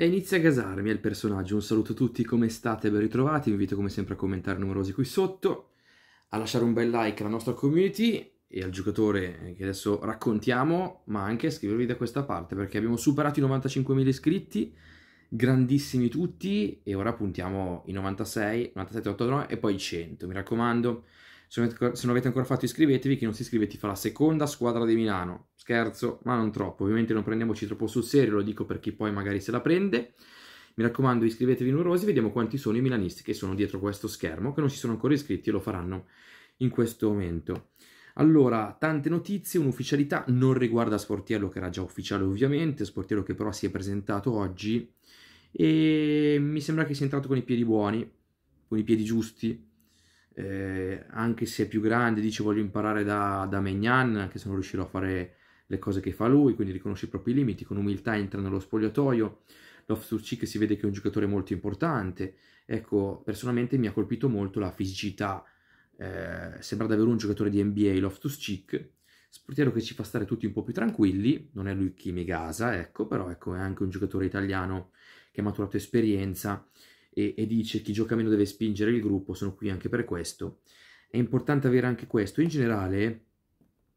E inizia a gasarmi il personaggio. Un saluto a tutti, come state? Ben ritrovati. Vi invito come sempre a commentare numerosi qui sotto, a lasciare un bel like alla nostra community e al giocatore che adesso raccontiamo, ma anche a scrivervi da questa parte perché abbiamo superato i 95.000 iscritti, grandissimi tutti e ora puntiamo i 96, 97, 89 e poi i 100. Mi raccomando. Se non, avete, ancora fatto iscrivetevi, chi non si iscrive ti fa la seconda squadra di Milano. Scherzo, ma non troppo. Ovviamente non prendiamoci troppo sul serio, lo dico per chi poi magari se la prende. Mi raccomando, iscrivetevi numerosi, vediamo quanti sono i milanisti che sono dietro questo schermo, che non si sono ancora iscritti e lo faranno in questo momento. Allora, tante notizie, un'ufficialità non riguarda Sportiello che era già ufficiale ovviamente, Sportiello che però si è presentato oggi e mi sembra che sia entrato con i piedi buoni, con i piedi giusti, eh, anche se è più grande, dice voglio imparare da, da Megnan, anche se non riuscirò a fare le cose che fa lui, quindi riconosce i propri limiti, con umiltà entra nello spogliatoio, Loftus-Cheek si vede che è un giocatore molto importante, ecco, personalmente mi ha colpito molto la fisicità, eh, sembra davvero un giocatore di NBA Loftus-Cheek, sportiero che ci fa stare tutti un po' più tranquilli, non è lui Kimi Gasa, ecco, però ecco, è anche un giocatore italiano che ha maturato esperienza e, e dice chi gioca meno deve spingere il gruppo, sono qui anche per questo. È importante avere anche questo. In generale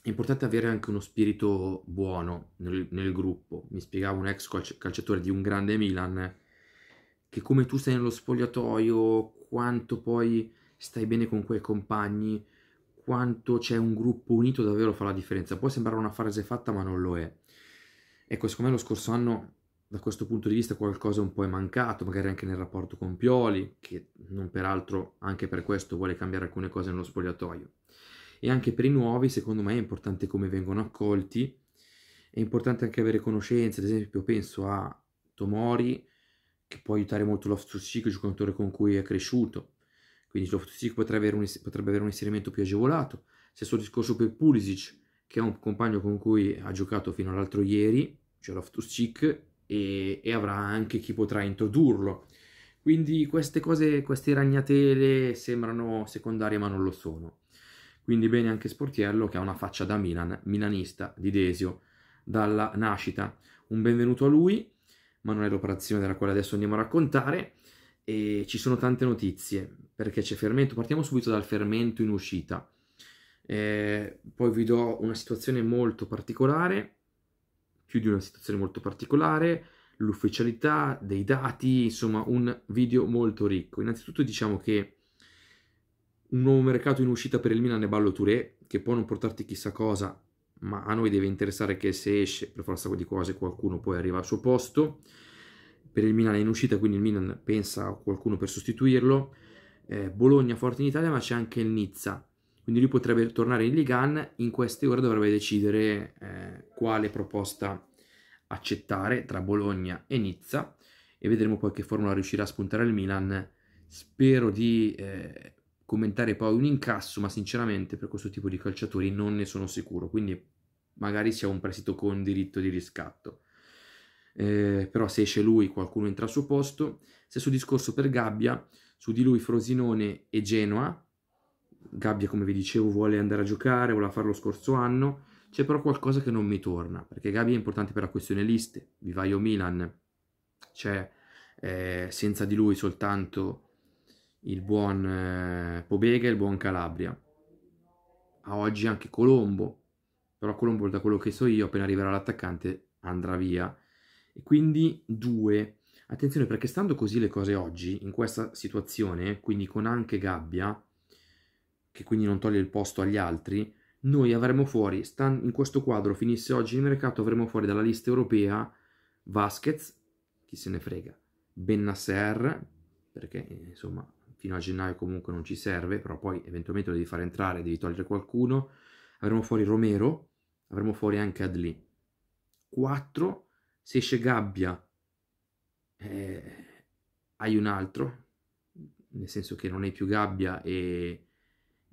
è importante avere anche uno spirito buono nel, nel gruppo. Mi spiegava un ex calciatore di un grande Milan che come tu stai nello spogliatoio, quanto poi stai bene con quei compagni, quanto c'è un gruppo unito davvero fa la differenza. Può sembrare una frase fatta, ma non lo è. Ecco, secondo me lo scorso anno da questo punto di vista qualcosa un po' è mancato, magari anche nel rapporto con Pioli, che non peraltro anche per questo vuole cambiare alcune cose nello spogliatoio. E anche per i nuovi, secondo me, è importante come vengono accolti, è importante anche avere conoscenze, ad esempio penso a Tomori, che può aiutare molto l'off-to-seek, il giocatore con cui è cresciuto, quindi l'off-to-seek potrebbe, potrebbe avere un inserimento più agevolato. Stesso discorso per Pulisic, che è un compagno con cui ha giocato fino all'altro ieri, cioè l'off-to-seek, e, e avrà anche chi potrà introdurlo. Quindi queste cose, queste ragnatele sembrano secondarie ma non lo sono. Quindi bene anche Sportiello che ha una faccia da Milan, milanista di Desio, dalla nascita. Un benvenuto a lui, ma non è l'operazione della quale adesso andiamo a raccontare. E ci sono tante notizie, perché c'è fermento. Partiamo subito dal fermento in uscita. Eh, poi vi do una situazione molto particolare più di una situazione molto particolare, l'ufficialità dei dati, insomma un video molto ricco. Innanzitutto diciamo che un nuovo mercato in uscita per il Milan è Ballo Touré, che può non portarti chissà cosa, ma a noi deve interessare che se esce per forza di cose qualcuno poi arriva al suo posto. Per il Milan è in uscita, quindi il Milan pensa a qualcuno per sostituirlo. Eh, Bologna forte in Italia, ma c'è anche il Nizza. Quindi lui potrebbe tornare in Ligan, in queste ore dovrebbe decidere eh, quale proposta accettare tra Bologna e Nizza e vedremo poi che formula riuscirà a spuntare il Milan. Spero di eh, commentare poi un incasso, ma sinceramente per questo tipo di calciatori non ne sono sicuro, quindi magari sia un prestito con diritto di riscatto. Eh, però se esce lui qualcuno entra al suo posto. Stesso discorso per Gabbia, su di lui Frosinone e Genoa, Gabbia, come vi dicevo, vuole andare a giocare, vuole fare lo scorso anno, c'è però qualcosa che non mi torna, perché Gabbia è importante per la questione liste, Vivaio Milan, c'è eh, senza di lui soltanto il buon eh, Pobega e il buon Calabria. A oggi anche Colombo, però Colombo da quello che so io appena arriverà l'attaccante andrà via. E quindi due. Attenzione perché stando così le cose oggi, in questa situazione, quindi con anche Gabbia, che quindi non toglie il posto agli altri, noi avremo fuori, in questo quadro finisse oggi il mercato, avremo fuori dalla lista europea Vasquez, chi se ne frega, Bennasser, perché eh, insomma fino a gennaio comunque non ci serve, però poi eventualmente lo devi far entrare, devi togliere qualcuno, avremo fuori Romero, avremo fuori anche Adli. 4, se esce Gabbia eh, hai un altro, nel senso che non hai più Gabbia e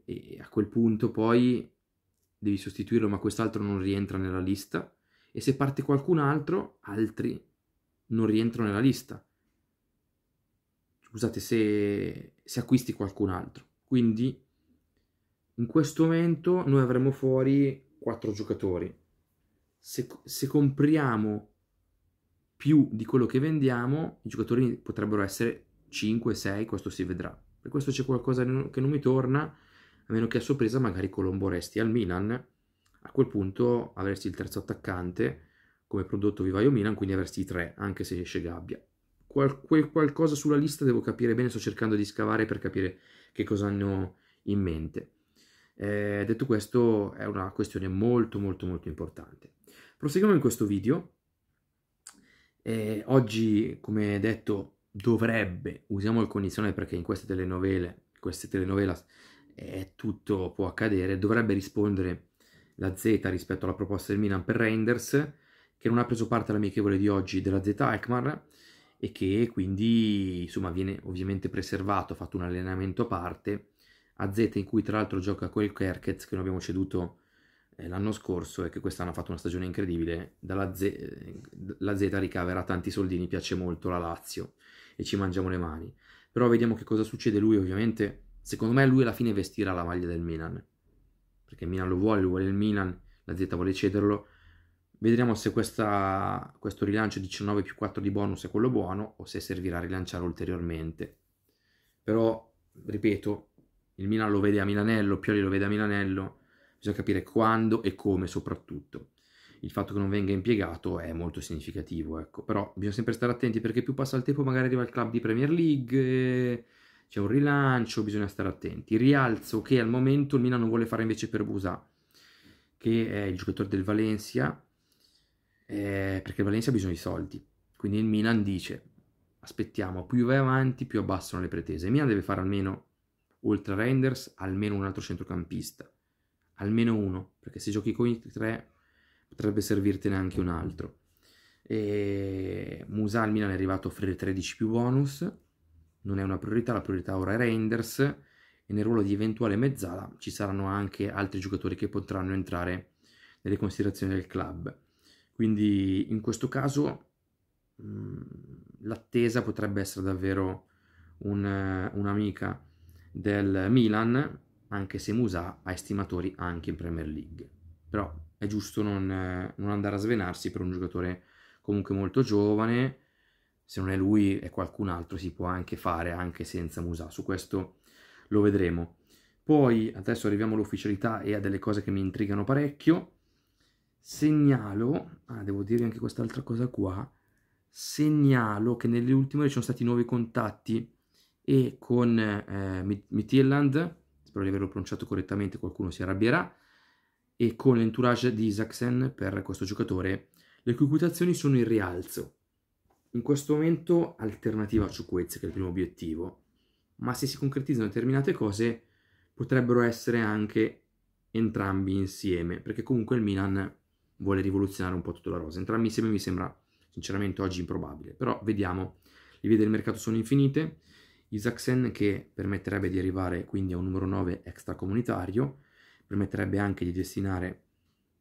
e a quel punto poi devi sostituirlo, ma quest'altro non rientra nella lista. E se parte qualcun altro, altri non rientrano nella lista. Scusate, se, se acquisti qualcun altro. Quindi in questo momento noi avremo fuori 4 giocatori. Se, se compriamo più di quello che vendiamo, i giocatori potrebbero essere 5, 6, questo si vedrà. Per questo c'è qualcosa che non mi torna a meno che a sorpresa magari Colombo resti al Milan, a quel punto avresti il terzo attaccante come prodotto vivaio Milan, quindi avresti i tre, anche se esce Gabbia. Qual- quel qualcosa sulla lista devo capire bene, sto cercando di scavare per capire che cosa hanno in mente. Eh, detto questo, è una questione molto molto molto importante. Proseguiamo in questo video. Eh, oggi, come detto, dovrebbe, usiamo il condizionale perché in queste telenovele, queste telenovela eh, tutto può accadere, dovrebbe rispondere la Z rispetto alla proposta del Milan per Renders, che non ha preso parte all'amichevole di oggi della Z Alkmaar e che quindi insomma viene ovviamente preservato, ha fatto un allenamento a parte a Z in cui tra l'altro gioca quel Kerkez che noi abbiamo ceduto eh, l'anno scorso e che quest'anno ha fatto una stagione incredibile, dalla Z, eh, la Z ricaverà tanti soldini, piace molto la Lazio e ci mangiamo le mani. Però vediamo che cosa succede lui ovviamente Secondo me lui alla fine vestirà la maglia del Milan, perché il Milan lo vuole, lo vuole il Milan, la Z vuole cederlo. Vedremo se questa, questo rilancio 19 più 4 di bonus è quello buono o se servirà a rilanciare ulteriormente. Però, ripeto, il Milan lo vede a Milanello, Pioli lo vede a Milanello, bisogna capire quando e come soprattutto. Il fatto che non venga impiegato è molto significativo, ecco. Però bisogna sempre stare attenti perché più passa il tempo magari arriva il club di Premier League... E c'è un rilancio, bisogna stare attenti. Rialzo che al momento il Milan non vuole fare invece per Busa, che è il giocatore del Valencia, eh, perché il Valencia ha bisogno di soldi. Quindi il Milan dice, aspettiamo, più vai avanti più abbassano le pretese. Il Milan deve fare almeno, oltre a Renders, almeno un altro centrocampista. Almeno uno, perché se giochi con i tre potrebbe servirtene anche un altro. E Musa al Milan è arrivato a offrire 13 più bonus non è una priorità, la priorità ora è Reinders e nel ruolo di eventuale mezzala ci saranno anche altri giocatori che potranno entrare nelle considerazioni del club. Quindi in questo caso mm, l'attesa potrebbe essere davvero un, eh, un'amica del Milan, anche se Musa ha estimatori anche in Premier League. Però è giusto non, eh, non andare a svenarsi per un giocatore comunque molto giovane, se non è lui è qualcun altro, si può anche fare anche senza Musa, su questo lo vedremo. Poi adesso arriviamo all'ufficialità e a delle cose che mi intrigano parecchio. Segnalo, ah, devo dire anche quest'altra cosa qua, segnalo che nelle ultime ore ci sono stati nuovi contatti e con eh, Mittelland, spero di averlo pronunciato correttamente, qualcuno si arrabbierà, e con l'entourage di Isaacsen per questo giocatore, le cui quotazioni sono in rialzo. In questo momento alternativa a Ciuquez, che è il primo obiettivo, ma se si concretizzano determinate cose potrebbero essere anche entrambi insieme, perché comunque il Milan vuole rivoluzionare un po' tutta la rosa. Entrambi insieme mi sembra sinceramente oggi improbabile, però vediamo. Le vie del mercato sono infinite. Isaacsen che permetterebbe di arrivare quindi a un numero 9 extracomunitario, permetterebbe anche di destinare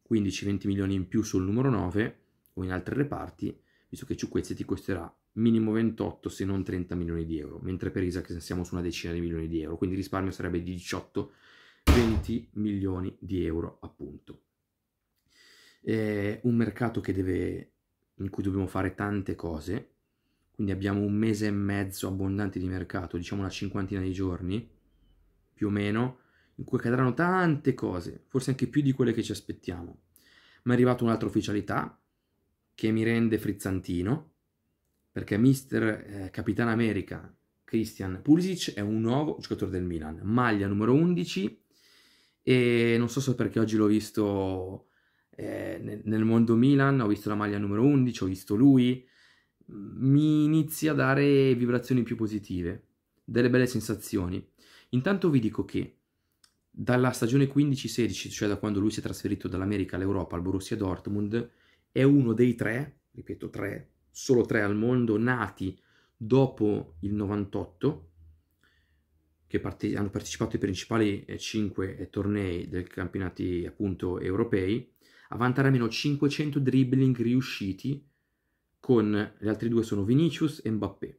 15-20 milioni in più sul numero 9 o in altri reparti visto che Ciucquezzi ti costerà minimo 28 se non 30 milioni di euro, mentre per Isaac siamo su una decina di milioni di euro, quindi il risparmio sarebbe di 18-20 milioni di euro appunto. È un mercato deve, in cui dobbiamo fare tante cose, quindi abbiamo un mese e mezzo abbondante di mercato, diciamo una cinquantina di giorni, più o meno, in cui cadranno tante cose, forse anche più di quelle che ci aspettiamo. Ma è arrivata un'altra ufficialità, che mi rende frizzantino, perché mister eh, Capitan America Christian Pulisic è un nuovo giocatore del Milan, maglia numero 11 e non so se perché oggi l'ho visto eh, nel, nel mondo Milan, ho visto la maglia numero 11, ho visto lui, mi inizia a dare vibrazioni più positive, delle belle sensazioni. Intanto vi dico che dalla stagione 15-16, cioè da quando lui si è trasferito dall'America all'Europa al Borussia Dortmund, è uno dei tre, ripeto tre, solo tre al mondo, nati dopo il 98, che parte- hanno partecipato ai principali eh, 5 eh, tornei del campionati appunto europei, a vantare almeno 500 dribbling riusciti, con gli altri due sono Vinicius e Mbappé,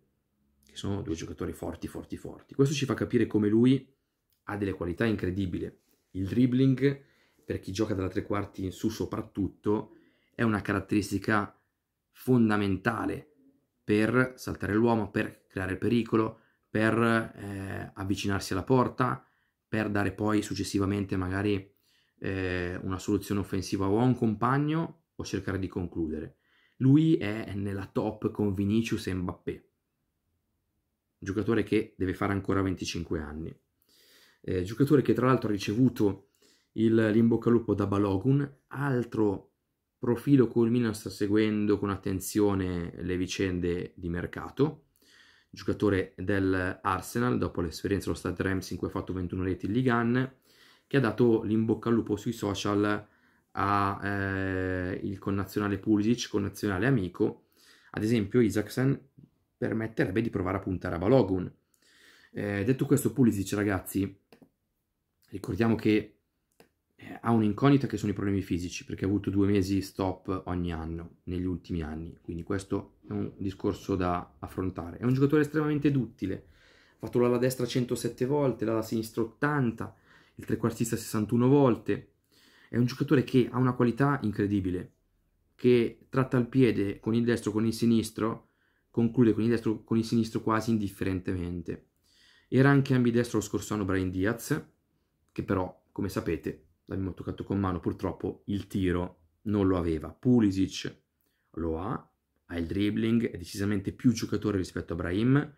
che sono due giocatori forti, forti, forti. Questo ci fa capire come lui ha delle qualità incredibili. Il dribbling, per chi gioca dalla tre quarti in su soprattutto, è una caratteristica fondamentale per saltare l'uomo, per creare pericolo, per eh, avvicinarsi alla porta, per dare poi successivamente magari eh, una soluzione offensiva o a un compagno o cercare di concludere. Lui è nella top con Vinicius e Mbappé, giocatore che deve fare ancora 25 anni. Eh, giocatore che tra l'altro ha ricevuto il, l'imbocca al lupo da Balogun, altro profilo Colmino sta seguendo con attenzione le vicende di mercato, giocatore dell'Arsenal dopo l'esperienza allo Stade Rams in cui ha fatto 21 reti in Ligan, che ha dato l'imbocca al lupo sui social al eh, connazionale Pulisic, connazionale amico, ad esempio Isaacsen permetterebbe di provare a puntare a Balogun. Eh, detto questo Pulisic ragazzi, ricordiamo che eh, ha un'incognita che sono i problemi fisici, perché ha avuto due mesi stop ogni anno negli ultimi anni, quindi questo è un discorso da affrontare. È un giocatore estremamente duttile, ha fatto l'ala destra 107 volte, l'ala sinistra 80, il trequartista 61 volte. È un giocatore che ha una qualità incredibile, che tratta il piede con il destro, con il sinistro, conclude con il destro, con il sinistro quasi indifferentemente. Era anche ambidestro lo scorso anno Brian Diaz, che però, come sapete, l'abbiamo toccato con mano, purtroppo il tiro non lo aveva. Pulisic lo ha, ha il dribbling, è decisamente più giocatore rispetto a Brahim,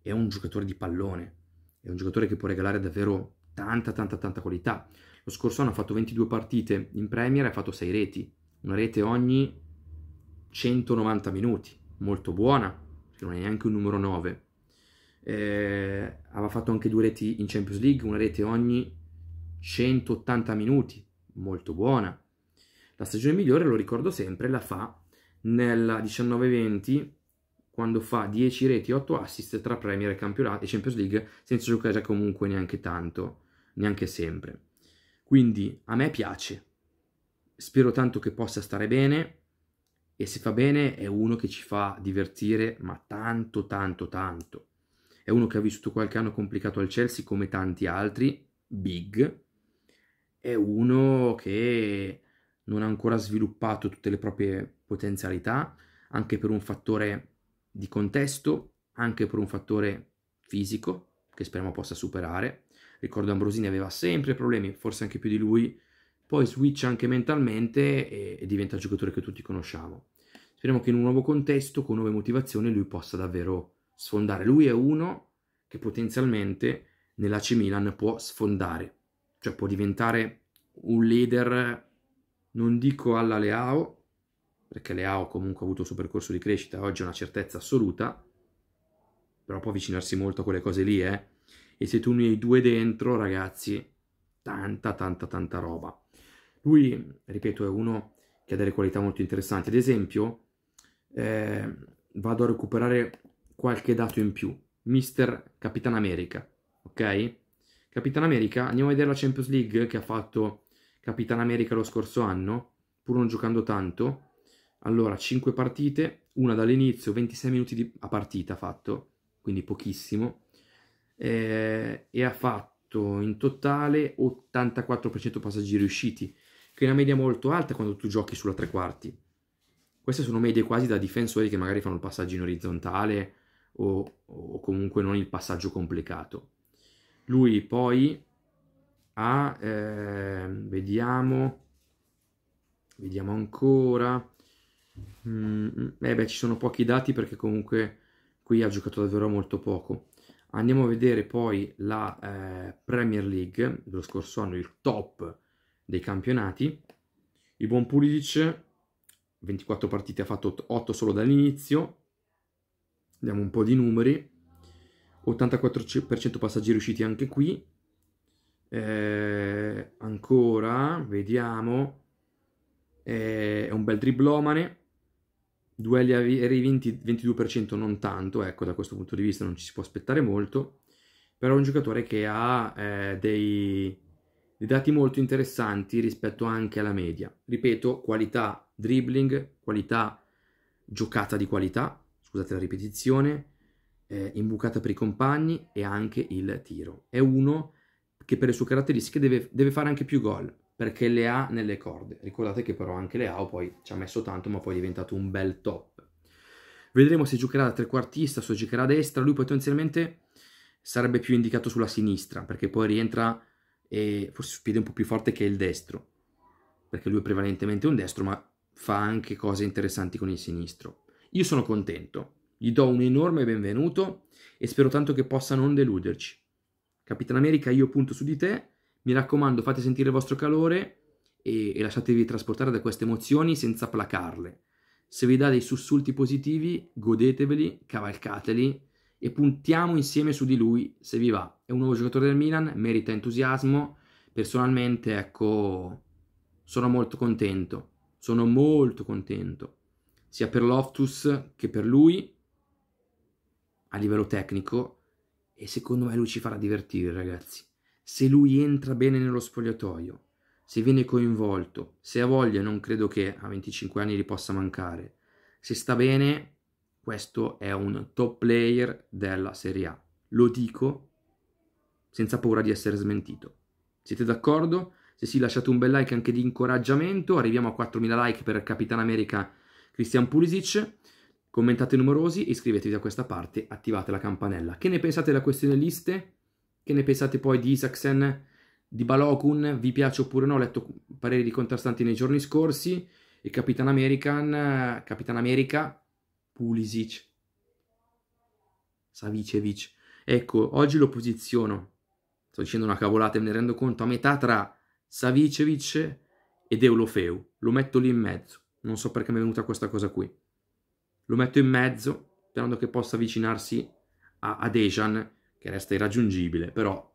è un giocatore di pallone, è un giocatore che può regalare davvero tanta tanta tanta qualità. Lo scorso anno ha fatto 22 partite in Premier e ha fatto 6 reti, una rete ogni 190 minuti, molto buona, che non è neanche un numero 9. Eh, aveva fatto anche due reti in Champions League, una rete ogni 180 minuti, molto buona. La stagione migliore, lo ricordo sempre, la fa nella 19-20 quando fa 10 reti, 8 assist tra Premier e campionato e Champions League senza giocare comunque neanche tanto, neanche sempre. Quindi a me piace. Spero tanto che possa stare bene e se fa bene è uno che ci fa divertire, ma tanto tanto tanto. È uno che ha vissuto qualche anno complicato al Chelsea come tanti altri, big, è uno che non ha ancora sviluppato tutte le proprie potenzialità, anche per un fattore di contesto, anche per un fattore fisico, che speriamo possa superare. Ricordo Ambrosini aveva sempre problemi, forse anche più di lui, poi switch anche mentalmente e, e diventa il giocatore che tutti conosciamo. Speriamo che in un nuovo contesto, con nuove motivazioni, lui possa davvero sfondare. Lui è uno che potenzialmente nella C Milan può sfondare cioè può diventare un leader, non dico alla Leao, perché Leao comunque ha avuto il suo percorso di crescita, oggi è una certezza assoluta, però può avvicinarsi molto a quelle cose lì, eh. E se tu ne hai due dentro, ragazzi, tanta, tanta, tanta roba. Lui, ripeto, è uno che ha delle qualità molto interessanti. Ad esempio, eh, vado a recuperare qualche dato in più. Mister Capitan America, ok? Capitan America, andiamo a vedere la Champions League che ha fatto Capitan America lo scorso anno, pur non giocando tanto. Allora, 5 partite, una dall'inizio, 26 minuti di, a partita ha fatto, quindi pochissimo, eh, e ha fatto in totale 84% passaggi riusciti, che è una media molto alta quando tu giochi sulla tre quarti. Queste sono medie quasi da difensori che magari fanno il passaggio in orizzontale o, o comunque non il passaggio complicato. Lui poi ha, eh, vediamo, vediamo ancora, mm, mm, eh beh ci sono pochi dati perché comunque qui ha giocato davvero molto poco. Andiamo a vedere poi la eh, Premier League dello scorso anno, il top dei campionati. Il buon Pulisic, 24 partite, ha fatto 8 solo dall'inizio. Vediamo un po' di numeri. 84% passaggi riusciti anche qui. Eh, ancora, vediamo. Eh, è un bel dribblomane. Duelli aerei vinti 22% non tanto, ecco da questo punto di vista non ci si può aspettare molto. Però è un giocatore che ha eh, dei, dei dati molto interessanti rispetto anche alla media. Ripeto, qualità dribbling, qualità giocata di qualità, scusate la ripetizione, eh, imbucata per i compagni e anche il tiro. È uno che per le sue caratteristiche deve, deve fare anche più gol perché le ha nelle corde. Ricordate che però anche le ha poi ci ha messo tanto ma poi è diventato un bel top. Vedremo se giocherà da trequartista, se giocherà a destra, lui potenzialmente sarebbe più indicato sulla sinistra perché poi rientra e forse su piede un po' più forte che il destro perché lui è prevalentemente un destro ma fa anche cose interessanti con il sinistro. Io sono contento gli do un enorme benvenuto e spero tanto che possa non deluderci. Capitan America, io punto su di te. Mi raccomando, fate sentire il vostro calore e, e lasciatevi trasportare da queste emozioni senza placarle. Se vi dà dei sussulti positivi, godeteveli, cavalcateli e puntiamo insieme su di lui se vi va. È un nuovo giocatore del Milan, merita entusiasmo. Personalmente, ecco, sono molto contento. Sono molto contento, sia per Loftus che per lui a livello tecnico e secondo me lui ci farà divertire ragazzi. Se lui entra bene nello spogliatoio, se viene coinvolto, se ha voglia non credo che a 25 anni gli possa mancare. Se sta bene, questo è un top player della Serie A. Lo dico senza paura di essere smentito. Siete d'accordo? Se sì, lasciate un bel like anche di incoraggiamento. Arriviamo a 4.000 like per Capitan America Christian Pulisic. Commentate numerosi, iscrivetevi da questa parte, attivate la campanella. Che ne pensate della questione liste? Che ne pensate poi di Isaacsen, di Balokun? Vi piace oppure no? Ho letto pareri di contrastanti nei giorni scorsi. E Capitan American, Capitan America, Pulisic, Savicevic. Ecco, oggi lo posiziono, sto dicendo una cavolata e me ne rendo conto, a metà tra Savicevic ed Eulofeu. Lo metto lì in mezzo. Non so perché mi è venuta questa cosa qui lo metto in mezzo sperando che possa avvicinarsi a, a Dejan che resta irraggiungibile però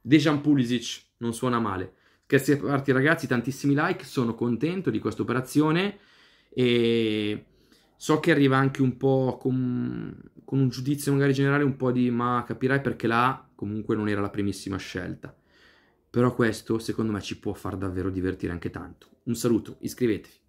Dejan Pulisic non suona male scherzi a parte ragazzi tantissimi like sono contento di questa operazione e so che arriva anche un po' con, con un giudizio magari generale un po' di ma capirai perché là comunque non era la primissima scelta però questo secondo me ci può far davvero divertire anche tanto. Un saluto, iscrivetevi.